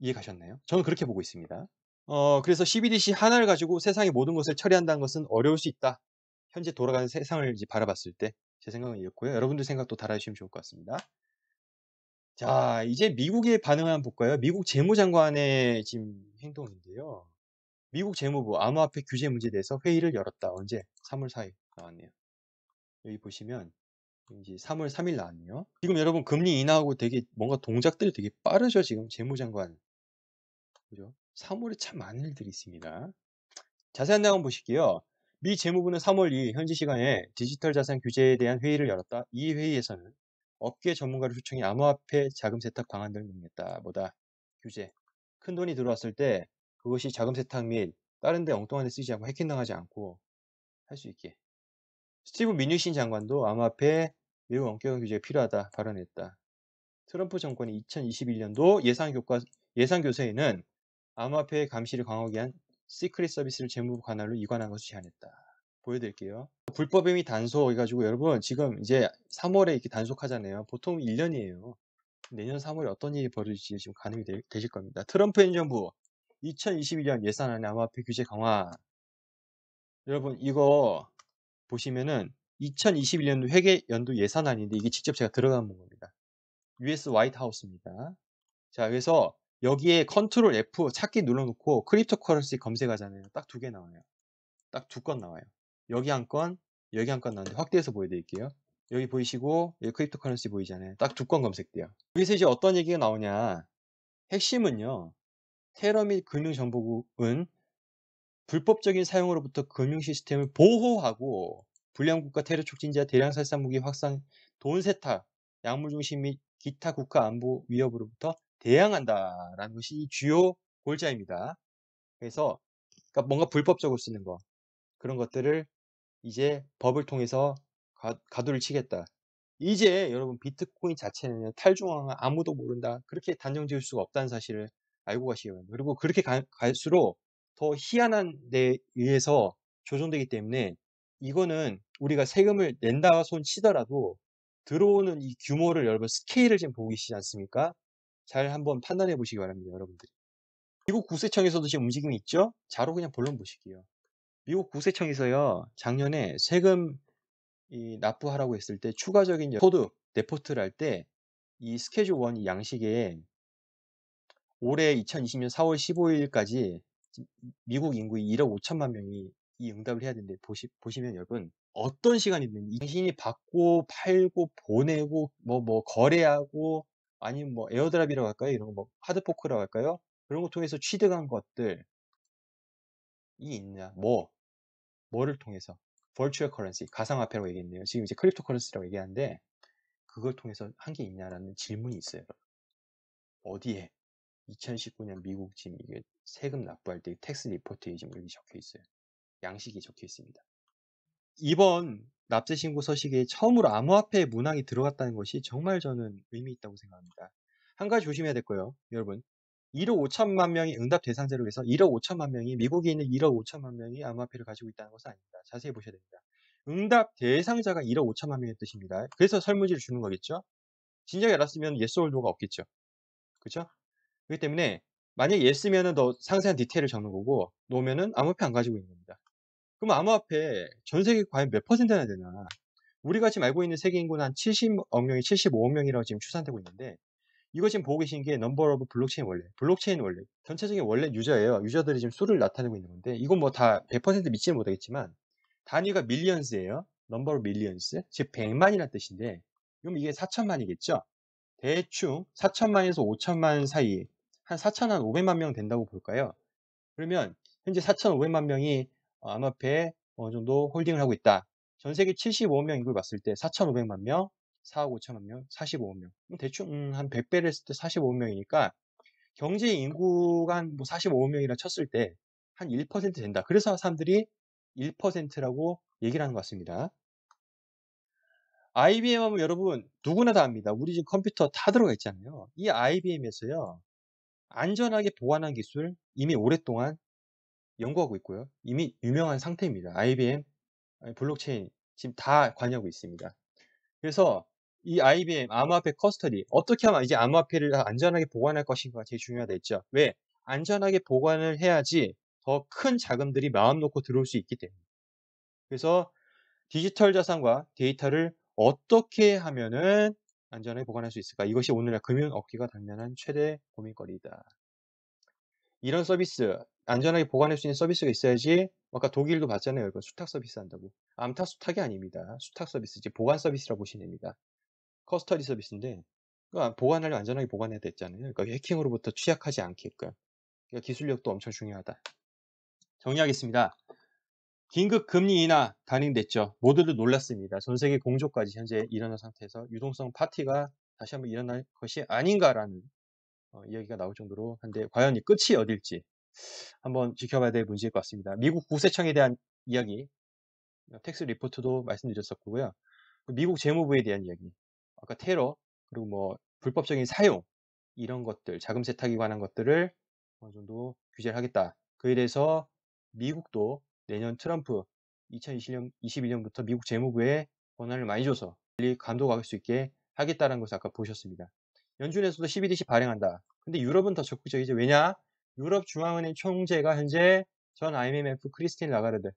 A: 이해가셨나요? 저는 그렇게 보고 있습니다. 어, 그래서 CBDC 하나를 가지고 세상의 모든 것을 처리한다는 것은 어려울 수 있다. 현재 돌아가는 세상을 이제 바라봤을 때 제 생각은 이렇고요. 여러분들 생각도 달아주시면 좋을 것 같습니다. 자, 이제 미국의 반응을 한번 볼까요? 미국 재무장관의 지금 행동인데요. 미국 재무부 암호화폐 규제 문제에 대해서 회의를 열었다. 언제? 3월 4일 나왔네요. 여기 보시면 이제 3월 3일 나왔네요. 지금 여러분 금리 인하하고 되게 뭔가 동작들이 되게 빠르죠. 지금 재무장관 그죠? 3월에참 많은 일들이 있습니다. 자세한 내용 보실게요. 미 재무부는 3월 2일 현지 시간에 디지털 자산 규제에 대한 회의를 열었다. 이 회의에서는 업계 전문가를 초청해 암호화폐 자금 세탁 방안들을 논의했다. 뭐다? 규제. 큰 돈이 들어왔을 때 그것이 자금 세탁 및 다른 데 엉뚱한 데 쓰지 않고 해킹당하지 않고 할 수 있게. 스티브 미뉴신 장관도 암호화폐 매우 엄격한 규제가 필요하다 발언했다. 트럼프 정권이 2021년도 예산 교과 예산 교세에는 암호화폐의 감시를 강화하기위한 시크릿 서비스를 재무부 관할로 이관한 것을 제안했다. 보여드릴게요. 불법행위 단속해가지고 여러분 지금 이제 3월에 이렇게 단속하잖아요. 보통 1년이에요. 내년 3월에 어떤 일이 벌어질지 지금 가늠이 되, 되실 겁니다. 트럼프 행정부 2021년 예산안에 암호화폐 규제 강화. 여러분 이거 보시면은 2021년도 회계 연도 예산안인데 이게 직접 제가 들어간 겁니다. US 화이트 하우스입니다. 자 그래서 여기에 컨트롤 F 찾기 눌러놓고 크립토 커런시 검색하잖아요. 딱 두 개 나와요. 딱 두 건 나와요. 여기 한 건, 여기 한 건 나왔는데 확대해서 보여드릴게요. 여기 보이시고 여기 크립토 커런시 보이잖아요. 딱 두 건 검색돼요. 여기서 이제 어떤 얘기가 나오냐. 핵심은요. 테러 및 금융정보국은 불법적인 사용으로부터 금융 시스템을 보호하고 불량 국가 테러 촉진자 대량 살상 무기 확산 돈 세탁 약물 중심 및 기타 국가 안보 위협으로부터 대항한다라는 것이 이 주요 골자입니다. 그래서 그러니까 뭔가 불법적으로 쓰는 거 그런 것들을 이제 법을 통해서 가, 가도를 치겠다. 이제 여러분 비트코인 자체는 탈중앙 은 아무도 모른다 그렇게 단정 지을 수가 없다는 사실을 알고 가시기 바 그리고 그렇게 가, 갈수록 더 희한한 데 의해서 조정되기 때문에 이거는 우리가 세금을 낸다 손 치더라도 들어오는 이 규모를 여러분 스케일을 지금 보고 계시지 않습니까? 잘 한번 판단해 보시기 바랍니다, 여러분들 미국 국세청에서도 지금 움직임이 있죠? 자로 그냥 본론 보시기요. 미국 국세청에서요, 작년에 세금 납부하라고 했을 때 추가적인 소득, 레포트를 할 때 이 스케줄 1 양식에 올해 2020년 4월 15일까지 미국 인구의 1억 5천만 명이 이 응답을 해야 되는데 보시, 보시면 여러분 어떤 시간이든 당신이 받고 팔고 보내고 뭐뭐 뭐 거래하고 아니면 뭐 에어드랍이라고 할까요? 이런 거 뭐 하드포크라고 할까요? 그런 거 통해서 취득한 것들이 있냐? 뭐? 뭐를 통해서? virtual currency, 가상화폐라고 얘기했네요. 지금 이제 크립토 커런스라고 얘기하는데 그걸 통해서 한 게 있냐라는 질문이 있어요. 어디에? 2019년 미국 지금 이게 세금 납부할 때 텍스 리포트에 지금 여기 적혀 있어요. 양식이 적혀 있습니다. 이번 납세 신고 서식에 처음으로 암호화폐 문항이 들어갔다는 것이 정말 저는 의미 있다고 생각합니다. 한 가지 조심해야 될 거예요, 여러분. 1억 5천만 명이 응답 대상자로 해서 1억 5천만 명이 미국에 있는 1억 5천만 명이 암호화폐를 가지고 있다는 것은 아닙니다. 자세히 보셔야 됩니다. 응답 대상자가 1억 5천만 명의 뜻입니다. 그래서 설문지를 주는 거겠죠. 진작에 알았으면 yes or no가 없겠죠. 그렇죠? 그렇기 때문에 만약 yes면은 더 상세한 디테일을 적는 거고 no면은 암호화폐 안 가지고 있는 겁니다. 그럼 암호화폐 전 세계 과연 몇 퍼센트나 되나? 우리가 지금 알고 있는 세계 인구는 한 70억 명이 75억 명이라고 지금 추산되고 있는데 이거 지금 보고 계신 게 넘버 오브 블록체인 원래 블록체인 원래 전체적인 원래 유저예요. 유저들이 지금 수를 나타내고 있는 건데 이건 뭐 다 100% 믿지는 못하겠지만 단위가 밀리언스예요. 넘버 오브 밀리언스 즉 100만이라는 뜻인데 그럼 이게 4천만이겠죠? 대충 4천만에서 5천만 사이 한 4천 한 5백만 명 된다고 볼까요? 그러면 현재 4,500만 천 명이 암호화폐 어느 정도 홀딩을 하고 있다. 전 세계 75명 인구를 봤을 때 4,500만 명, 4억 5천만 명, 45억 명. 대충 음, 한 100배를 했을 때 45억 명이니까 경제 인구가 한뭐 45억 명이라 쳤을 때 한 1% 된다. 그래서 사람들이 1%라고 얘기를 하는 것 같습니다. IBM 하면 여러분 누구나 다 압니다. 우리 지금 컴퓨터 다 들어가 있잖아요. 이 IBM에서요. 안전하게 보관한 기술 이미 오랫동안 연구하고 있고요. 이미 유명한 상태입니다. IBM, 블록체인 지금 다 관여하고 있습니다. 그래서 이 IBM 암호화폐 커스터디 어떻게 하면 이제 암호화폐를 안전하게 보관할 것인가 가 제일 중요하다 했죠. 왜? 안전하게 보관을 해야지 더 큰 자금들이 마음 놓고 들어올 수 있기 때문에. 그래서 디지털 자산과 데이터를 어떻게 하면은 안전하게 보관할 수 있을까? 이것이 오늘날 금융 업계가 당면한 최대 고민거리이다. 이런 서비스, 안전하게 보관할 수 있는 서비스가 있어야지 뭐 아까 독일도 봤잖아요. 이거 수탁 서비스 한다고. 암탉 수탁이 아닙니다. 수탁 서비스지 보관 서비스라고 보시면 됩니다. 커스터디 서비스인데 그러니까 보관하려 면 안전하게 보관해야 됐잖아요. 그러니까 해킹으로부터 취약하지 않게끔. 그러니까 기술력도 엄청 중요하다. 정리하겠습니다. 긴급 금리 인하 단행됐죠. 모두들 놀랐습니다. 전 세계 공조까지 현재 일어난 상태에서 유동성 파티가 다시 한번 일어날 것이 아닌가라는 어, 이야기가 나올 정도로 한데 과연 이 끝이 어딜지 한번 지켜봐야 될 문제일 것 같습니다. 미국 국세청에 대한 이야기, 어, 텍스 리포트도 말씀드렸었고요. 그 미국 재무부에 대한 이야기, 아까 테러, 그리고 뭐 불법적인 사용, 이런 것들, 자금 세탁에 관한 것들을 어느 정도 규제를 하겠다. 그에 대해서 미국도 내년 트럼프 2021년, 21년부터 미국 재무부에 권한을 많이 줘서 빨리 감독할 수 있게 하겠다는 것을 아까 보셨습니다. 연준에서도 CBDC 발행한다. 근데 유럽은 더 적극적이죠. 왜냐? 유럽 중앙은행 총재가 현재 전 IMF 크리스틴 라가르드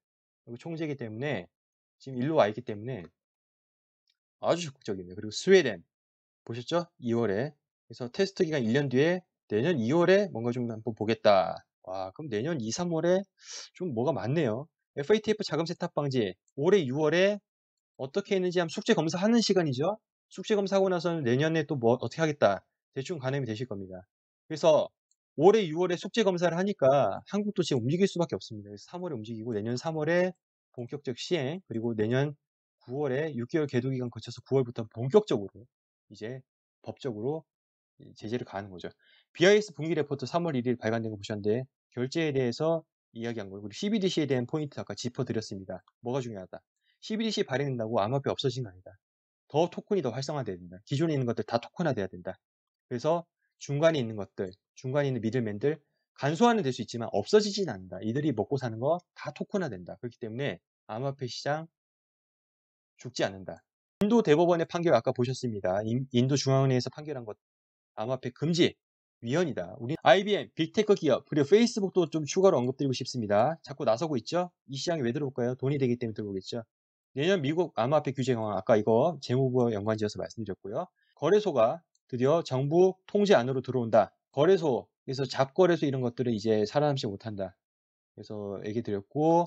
A: 총재이기 때문에 지금 일로 와 있기 때문에 아주 적극적이네요. 그리고 스웨덴 보셨죠? 2월에 그래서 테스트 기간 1년 뒤에 내년 2월에 뭔가 좀 한번 보겠다. 와 그럼 내년 2, 3월에 좀 뭐가 많네요. FATF 자금 세탁 방지 올해 6월에 어떻게 했는지 한번 숙제 검사하는 시간이죠. 숙제 검사하고 나서는 내년에 또 뭐 어떻게 하겠다 대충 가늠이 되실 겁니다. 그래서 올해 6월에 숙제 검사를 하니까 한국도 지금 움직일 수밖에 없습니다. 그래서 3월에 움직이고 내년 3월에 본격적 시행 그리고 내년 9월에 6개월 계도 기간 거쳐서 9월부터 본격적으로 이제 법적으로 제재를 가하는 거죠. BIS 분기 레포트 3월 1일 발간된 거 보셨는데 결제에 대해서 이야기한 거 그리고 CBDC에 대한 포인트 아까 짚어드렸습니다. 뭐가 중요하다. CBDC 발행된다고 암호화폐 없어진 거 아니다. 더 토큰이 더 활성화돼야 된다. 기존에 있는 것들 다 토큰화돼야 된다. 그래서 중간에 있는 것들, 중간에 있는 미들맨들 간소화는 될 수 있지만 없어지진 않는다. 이들이 먹고 사는 거 다 토큰화된다. 그렇기 때문에 암호화폐 시장 죽지 않는다. 인도 대법원의 판결 아까 보셨습니다. 인도 중앙은행에서 판결한 것 암호화폐 금지 위헌이다. 우리 IBM, 빅테크 기업, 그리고 페이스북도 좀 추가로 언급드리고 싶습니다. 자꾸 나서고 있죠? 이시장이왜 들어올까요? 돈이 되기 때문에 들어오겠죠. 내년 미국 암호화폐 규제 강화 아까 이거 재무부와 연관지어서 말씀드렸고요. 거래소가 드디어 정부 통제 안으로 들어온다. 거래소, 그래서 잡거래소 이런 것들을 이제 살아남지 못한다. 그래서 얘기 드렸고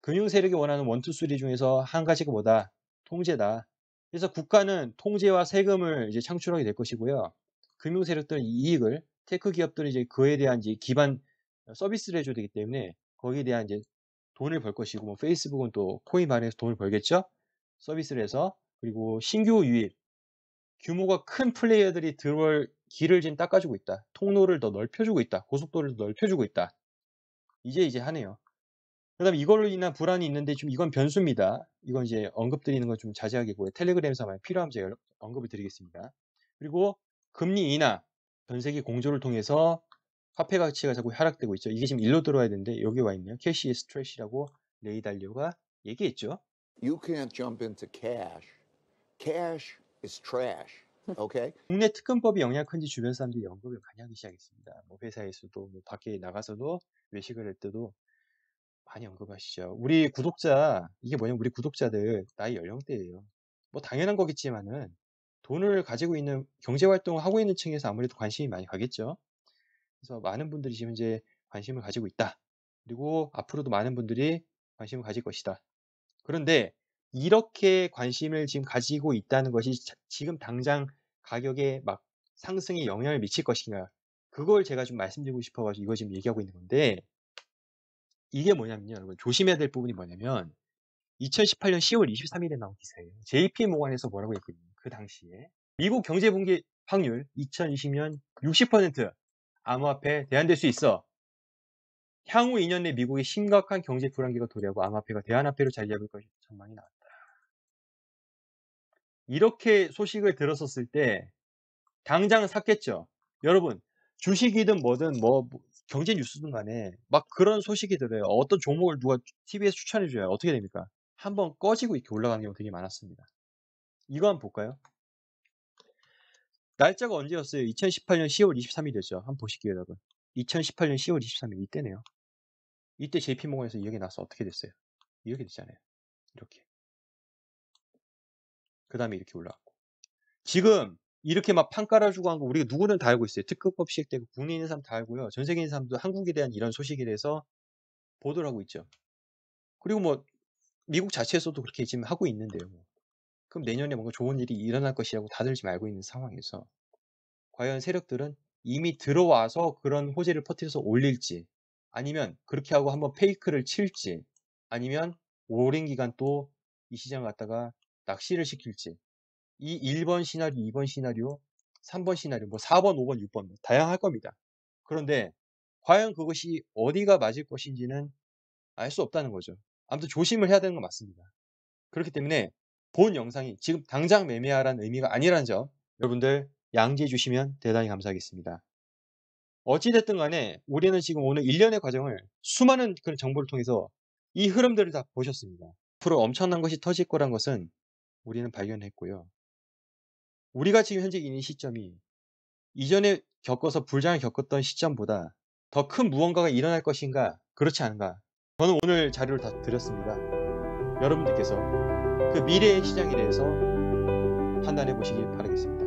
A: 금융 세력이 원하는 원투쓰리 중에서 한 가지가 뭐다? 통제다. 그래서 국가는 통제와 세금을 이제 창출하게 될 것이고요. 금융 세력들은 이익을 테크 기업들은 이제 그에 대한 이제 기반 서비스를 해줘야 되기 때문에 거기에 대한 이제 돈을 벌 것이고 뭐 페이스북은 또 코인 발행해서 돈을 벌겠죠 서비스를 해서 그리고 신규 유입 규모가 큰 플레이어들이 들어올 길을 지금 닦아주고 있다. 통로를 더 넓혀주고 있다. 고속도로를 더 넓혀주고 있다. 이제 이제 하네요. 그 다음에 이걸로 인한 불안이 있는데 좀 이건 변수입니다. 이건 이제 언급드리는 건 좀자제하게 고요 텔레그램사서만 필요하면 제가 언급을 드리겠습니다. 그리고 금리 인하, 전 세계 공조를 통해서 화폐 가치가 자꾸 하락되고 있죠. 이게 지금 일로 들어와야 되는데 여기 와 있네요. 캐시 스트레시라고레이달리오가 얘기했죠. You can't jump into cash. Cash i s trash. Okay. 국내 특검법이 영향 큰지 주변 사람들이 연금을 많이 하기 시작했습니다. 뭐 회사에서도 뭐 밖에 나가서도 외식을 할 때도 많이 언급하시죠. 우리 구독자 이게 뭐냐면 우리 구독자들 나이 연령대예요. 뭐 당연한 거겠지만은 돈을 가지고 있는 경제 활동을 하고 있는 층에서 아무래도 관심이 많이 가겠죠. 그래서 많은 분들이 지금 이제 관심을 가지고 있다. 그리고 앞으로도 많은 분들이 관심을 가질 것이다. 그런데 이렇게 관심을 지금 가지고 있다는 것이 지금 당장 가격에 막 상승에 영향을 미칠 것인가 그걸 제가 좀 말씀드리고 싶어가지고 이거 지금 얘기하고 있는 건데 이게 뭐냐면요 여러분 조심해야 될 부분이 뭐냐면 2018년 10월 23일에 나온 기사예요 JP 모간에서 뭐라고 했거든요 그 당시에 미국 경제 붕괴 확률 2020년 60% 암호화폐 대안될 수 있어 향후 2년 내 미국의 심각한 경제 불안기가 도래하고 암호화폐가 대안화폐로 자리 잡을 것이 전망이 나왔다 이렇게 소식을 들었었을 때 당장 샀겠죠. 여러분 주식이든 뭐든 뭐, 뭐 경제 뉴스든 간에 막 그런 소식이 들어요. 어떤 종목을 누가 t v 에 추천해줘요. 어떻게 됩니까? 한번 꺼지고 이렇게 올라가는 경우 가 되게 많았습니다. 이거 한번 볼까요? 날짜가 언제였어요? 2018년 10월 23일이었죠. 한번 보시기 여러분. 2018년 10월 23일 이때네요. 이때 JP모건에서 이야기 나서 어떻게 됐어요? 이렇게 됐잖아요. 이렇게. 그 다음에 이렇게 올라왔고. 지금 이렇게 막 판 깔아주고 한 거 우리가 누구는 다 알고 있어요. 특급법 시행되고 국내에 있는 사람 다 알고요. 전세계인 사람도 한국에 대한 이런 소식에 대해서 보도를 하고 있죠. 그리고 뭐 미국 자체에서도 그렇게 지금 하고 있는데요. 뭐. 그럼 내년에 뭔가 좋은 일이 일어날 것이라고 다들 지금 알고 있는 상황에서 과연 세력들은 이미 들어와서 그런 호재를 퍼뜨려서 올릴지 아니면 그렇게 하고 한번 페이크를 칠지 아니면 오랜 기간 또 이 시장을 갖다가 낚시를 시킬지 이 1번 시나리오, 2번 시나리오, 3번 시나리오, 뭐 4번, 5번, 6번 뭐 다양할 겁니다. 그런데 과연 그것이 어디가 맞을 것인지는 알 수 없다는 거죠. 아무튼 조심을 해야 되는 건 맞습니다. 그렇기 때문에 본 영상이 지금 당장 매매하라는 의미가 아니라는 점 여러분들 양지해 주시면 대단히 감사하겠습니다. 어찌됐든 간에 우리는 지금 오늘 1년의 과정을 수많은 그런 정보를 통해서 이 흐름들을 다 보셨습니다. 앞으로 엄청난 것이 터질 거란 것은 우리는 발견했고요. 우리가 지금 현재 있는 시점이 이전에 겪어서 불장을 겪었던 시점보다 더 큰 무언가가 일어날 것인가 그렇지 않은가 저는 오늘 자료를 다 드렸습니다. 여러분들께서 그 미래의 시장에 대해서 판단해 보시길 바라겠습니다.